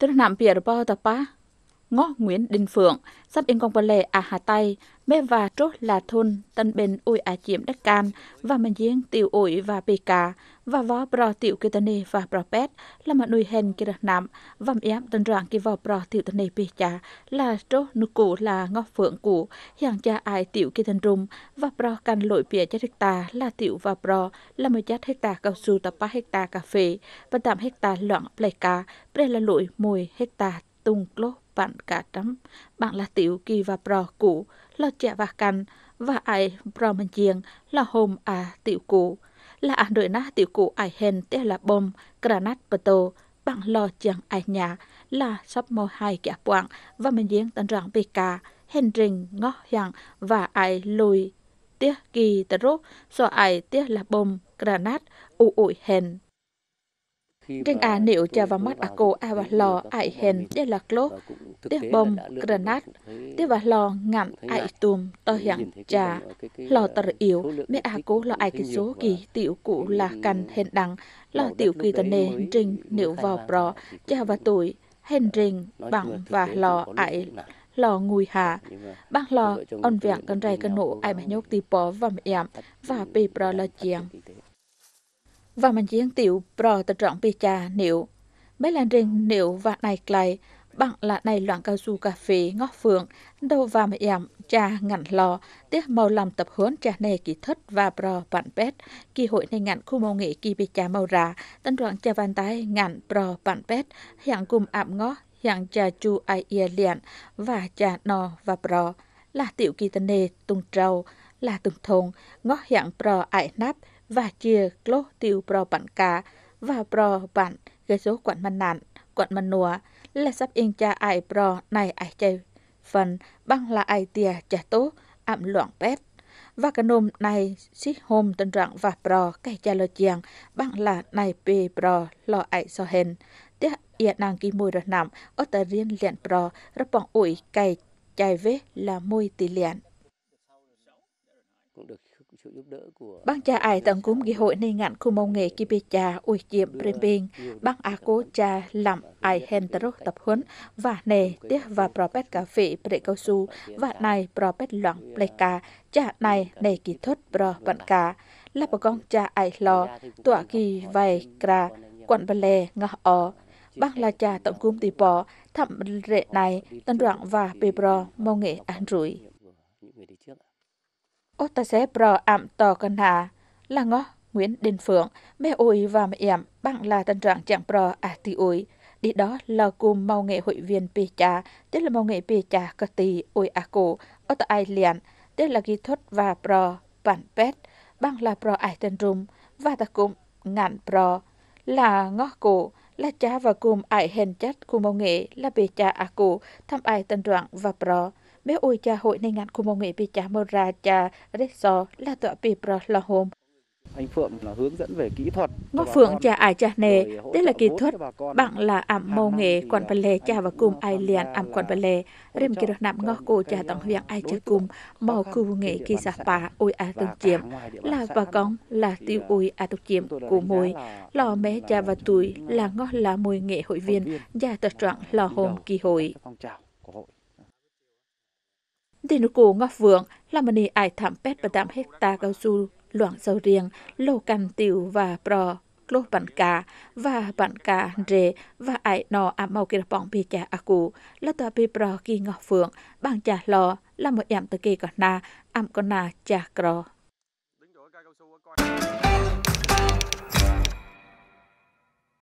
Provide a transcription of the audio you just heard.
ត្រណាំពាក្យរបស់តប៉ា ngõ Nguyễn Đình Phượng, sắp in con lệ à Hà Tây, mê và trốt là thôn tân bên ôi à chiếm đất can và mình giếng tiểu ổi và bì cá và vó bro tiểu kỳ tân và bro pet là mà nuôi hèn kỳ đặc nạm và ém tân rạng kỳ vò bro tiểu tân Nê bì chả là trốt nụ cụ là ngõ phượng cụ hiện cha ai tiểu kỳ tân rung và bro can lội bìa chết hecta là tiểu và bro là một chết hecta cao su tập ba hecta cà phê và tạm hecta loạn cá đây là lội mùi hecta tung lô bạn cả trắm bạn là tiểu kỳ và pro cũ là trẻ và cằn và ai pro mình chiêng là hôm à tiểu cũ là anh đội na tiểu cũ ai hèn té là bom granat pato bạn lo chẳng ai nhà là sắp mò hai kẻ quạng và mình giếng tận rằng bê cả hèn rình ngó hạng và ai lùi tiếc kỳ tờ rốt so ai tiếc là bom granat u ủi hèn trên à nếu chờ vào mắt à cô à và lò ai hèn để là lốt, để bom, granat, để và lò ngậm ai tùm, tờ hiện trà, lò tờ yếu, mẹ à cô lò ai cái số kỳ tiểu cụ là cành hèn đắng, lò tiểu kỳ tờ nề trình nếu vào bò, cha và tuổi, hèn trình, bằng và lò ai lò ngùi hà bác lò on vẹn cân rầy cân nổ ai mà nhốt tì bó và mẹ em và bì bò là chiang và mình diễn tiểu bro tật trọng bì trà nếu mấy làn rừng nếu và này lại bằng là này loạn cao su cà phê ngóc phượng đầu và mà yàm trà ngặn lò tiếp màu làm tập huấn trà này kỹ thuật và bro bạn pet kỳ hội này ngặn khu màu nghệ kỳ bì trà màu rà tân đoạn trà bàn tay ngặn bro bạn pet hẹn cùng ạm ngó hẹn trà chu ai ia liền và trà no và bro là tiểu kỳ tân nề tung trâu là từng thùng ngó hẹn bro ải nắp và chia clo tiêu pro bản ca và pro bản gây số quận Mân Nạn, quận Mân Nùa là sắp yên cha ai pro này ai chơi phần băng là ai tia trả tố ạm loạn pet và cái nôm này xí hôm tân rạng và pro cái cha lo chiang băng là này pe pro lo ai so hen tiếc ia nàng kỳ mùi rồi nằm ở tờ riêng liền pro rất bằng ủi cày chạy vế là mùi tỷ liền ban cha ai tận cúng ghi hội nên ngạn khu mâu nghệ kipi cha ui chiếm prem biên, bang a cố cha làm ai hen tớ tập huấn và nề tiếc và propet cà phê pre cao su và này propet loạn pleka à, cha này nề kỹ thuật pro vận cả là bà con cha ai lo tọa kỳ vài kra quận bà lè ngã o bang là cha tận cúm tì bò thậm rệ này tân đoạn và bê bro mong nghệ an rủi những người đi trước ô ta sẽ bro ảm tò cần hạ là ngó Nguyễn Đình Phượng, mẹ ôi và mẹ em bằng là tân trạng chẳng bro à ti ôi. Đi đó là cùng mau nghệ hội viên bê cha, tức là mau nghệ bê cha cơ tì ôi à cổ, ô ta ai liền, tức là ghi thuật và bro bản pet, bằng là bro ai tân rùm, và ta cùng ngạn bro, là ngó cổ, là cha và cùng ai hèn chất cùng mau nghệ là bê cha à cổ, thăm ai tân trạng và bro, bé ôi cha hội nên ngạn của một nghệ bị cha mơ ra cha rết reso là tọa bị pro là hôm anh Phượng là hướng dẫn về kỹ thuật. Ngô Phượng cha ai cha nề, đây là kỹ thuật. Bạn là ảm mô nghệ quản bà à, lê cha và cùng ai liền ảm quản bà lê. Rìm kỹ thuật nạm ngó cô cha à, tổng viện ai cha cùng, màu khu nghệ kỳ giả bà ôi à tổng chiếm. Là bà con là tiêu ôi à, à tổng chiếm của môi. Lò mẹ cha và tuổi là ngó là môi nghệ hội viên, gia tật trạng lò hồn kỳ hội. Din cô ngọc vượng là một ai thảm pet và tạm hecta cao su loạn sầu riêng, lô cằn tiểu và pro lốt bản cả và bản cả rề và ai nọ à mau kia bỏng bì chả à cụ là tòa bì pro kỳ ngọc phượng bằng chả lò là một em tờ kỳ còn na am còn na chả cro